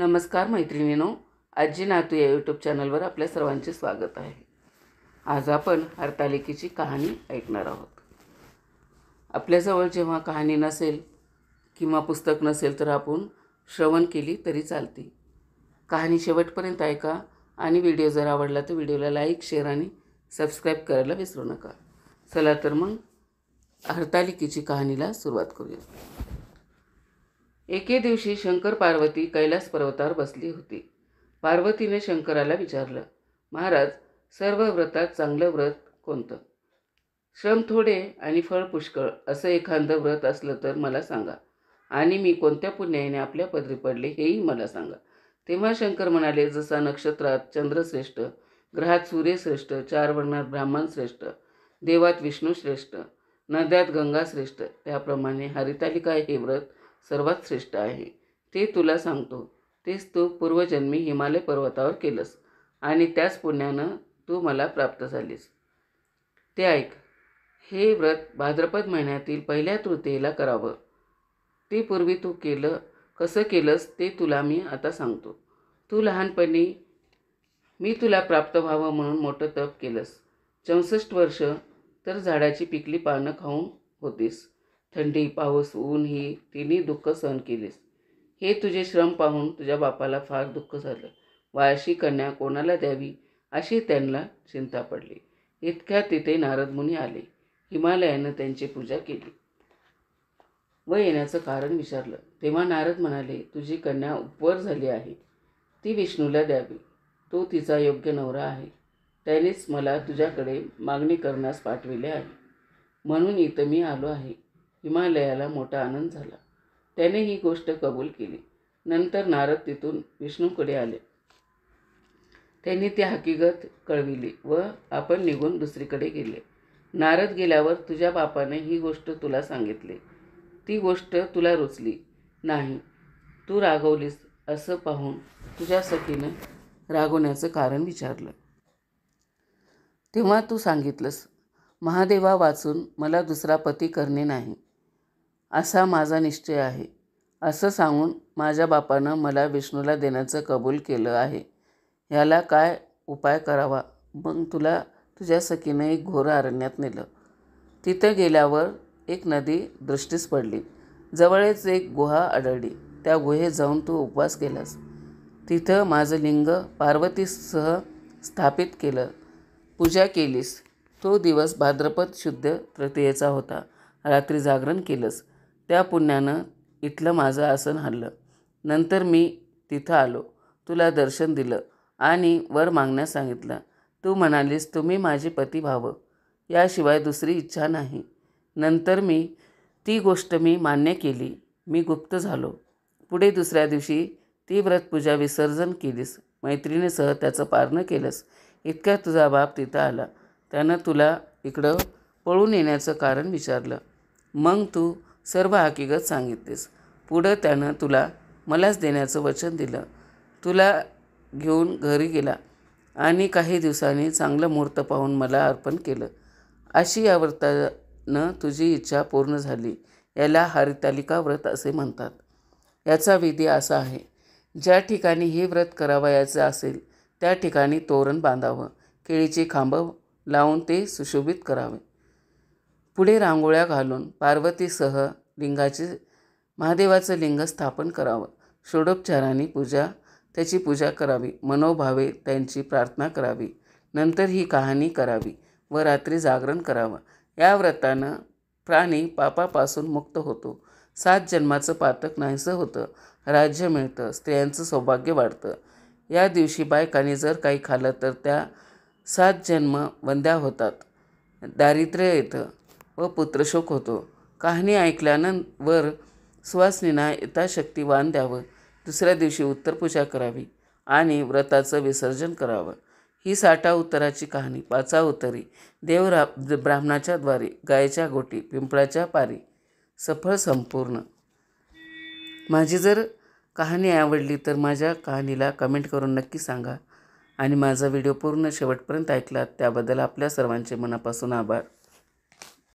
नमस्कार मैत्रिणीनो आजी नातू या यूट्यूब चॅनलवर आपल्या सर्वांचे स्वागत आहे आज आपण हरतालिकेची कहाणी ऐकणार आहोत आपल्याजवळ जेव्हा कहाणी नसेल किंवा पुस्तक नसेल तर आपण श्रवण केली तरी चालते कहाणी शेवटपर्यंत ऐका आणि व्हिडिओ जर आवडला तर व्हिडिओला लाईक शेअर आणि सबस्क्राईब करायला विसरू नका चला तर मग हरतालिकेची कहाणीला सुरुवात करूया एके दिवशी शंकर पार्वती कैलास पर्वतावर बसली होती पार्वतीने शंकराला विचारलं महाराज सर्व व्रतात चांगलं व्रत कोणतं श्रम थोडे आणि फळ पुष्कळ असं एखादं व्रत असलं तर मला सांगा आणि मी कोणत्या पुण्याने आपल्या पदरी पडले हेही मला सांगा तेव्हा शंकर म्हणाले जसा नक्षत्रात चंद्रश्रेष्ठ ग्रहात सूर्यश्रेष्ठ चार वर्णात ब्राह्मण श्रेष्ठ देवात विष्णू श्रेष्ठ नद्यात गंगा श्रेष्ठ त्याप्रमाणे हरितालिका हे व्रत सर्वात श्रेष्ठ आहे ते तुला सांगतो तेच तू पूर्वजन्मी हिमालय पर्वतावर केलंस आणि त्याच पुण्यानं तू मला प्राप्त झालीस ते ऐक हे व्रत भाद्रपद महिन्यातील पहिल्या तृतीयेला करावं ते पूर्वी तू केलं कसं केलंस ते तुला मी आता सांगतो तू लहानपणी मी तुला प्राप्त व्हावं म्हणून मोठं तप केलंस चौसष्ट वर्ष तर झाडाची पिकली पानं खाऊन होतीस थंडी पाऊस ऊन ही तिन्ही दुःख सहन केलीस हे तुझे श्रम पाहून तुझ्या बापाला फार दुःख झालं वायाशी कन्या कोणाला द्यावी अशी त्यांना चिंता पडली इतक्यात तिथे नारद मुनी आले हिमालयानं त्यांची पूजा केली व येण्याचं कारण विचारलं तेव्हा नारद म्हणाले तुझी कन्या उपवर झाली आहे ती विष्णूला द्यावी तो तिचा योग्य नवरा आहे त्यानेच मला तुझ्याकडे मागणी करण्यास पाठविले आहे म्हणून इथं मी आलो आहे हिमालयाला मोठा आनंद झाला त्याने ही गोष्ट कबूल केली नंतर नारद तिथून विष्णूकडे आले त्यांनी ती हकीकत कळविली व आपण निघून दुसरीकडे गेले नारद गेल्यावर तुझ्या बापाने ही गोष्ट तुला सांगितली ती गोष्ट तुला रुचली नाही तू रागवलीस असं पाहून तुझ्या सखीनं रागवण्याचं कारण विचारलं तेव्हा तू सांगितलंस महादेवा वाचून मला दुसरा पती करणे नाही असा माझा निश्चय आहे असं सांगून माझ्या बापानं मला विष्णूला देण्याचं कबूल केलं आहे ह्याला काय उपाय करावा मग तुला तुझ्या सखीनं एक घोरं अरण्यात नेलं तिथं गेल्यावर एक नदी दृष्टीस पडली जवळच एक गुहा आढळली त्या गुहेत जाऊन तू उपवास केलास तिथं माझं लिंग पार्वतीसह स्थापित केलं पूजा केलीस तो दिवस भाद्रपद शुद्ध तृतीयेचा होता रात्री जागरण केलंस त्या पुण्यानं इथलं माझं आसन हल्लं नंतर मी तिथं आलो तुला दर्शन दिलं आणि वर मागण्यास सांगितलं तू म्हणालीस तुम्ही माझे पती व्हावं याशिवाय दुसरी इच्छा नाही नंतर मी ती गोष्ट मी मान्य केली मी गुप्त झालो पुढे दुसऱ्या दिवशी ती व्रतपूजा विसर्जन केलीस मैत्रिणीसह त्याचं पारणं केलंस इतक्या तुझा बाप तिथं आला त्यानं तुला इकडं पळून येण्याचं कारण विचारलं मग तू सर्व हकीकत सांगितलीस पुढं त्यानं तुला मलाच देण्याचं वचन दिलं तुला घेऊन घरी गेला आणि काही दिवसांनी चांगलं मुहूर्त पाहून मला अर्पण केलं अशी या व्रतानं तुझी इच्छा पूर्ण झाली याला हरितालिका व्रत असे म्हणतात याचा विधी असा आहे ज्या ठिकाणी हे व्रत करावयाचं असेल त्या ठिकाणी तोरण बांधावं केळीची खांब लावून ते सुशोभित करावे पुढे रांगोळ्या घालून पार्वतीसह लिंगाचे महादेवाचं लिंग स्थापन करावं षोडोपचाराने पूजा त्याची पूजा करावी मनोभावे त्यांची प्रार्थना करावी नंतर ही कहाणी करावी व रात्री जागरण करावं या व्रतानं प्राणी पापापासून मुक्त होतो सात जन्माचं पातक नाहीसं होतं राज्य मिळतं स्त्रियांचं सौभाग्य वाढतं या दिवशी बायकाने जर काही खाल्लं तर त्या सात जन्म वंद्या होतात दारिद्र्य येतं व पुत्रशोक होतो कहाणी ऐकल्यानंतर सुवासनीना यथाशक्ती वान द्यावं दुसऱ्या दिवशी उत्तरपूजा करावी आणि व्रताचं विसर्जन करावं ही साठा उत्तराची कहाणी पाचा उत्तरी देवरा ब्राह्मणाच्या द्वारे गायच्या गोटी पिंपळाच्या पारी सफळ संपूर्ण माझी जर कहाणी आवडली तर माझ्या कहाणीला कमेंट करून नक्की सांगा आणि माझा व्हिडिओ पूर्ण शेवटपर्यंत ऐकला त्याबद्दल आपल्या सर्वांचे मनापासून आभार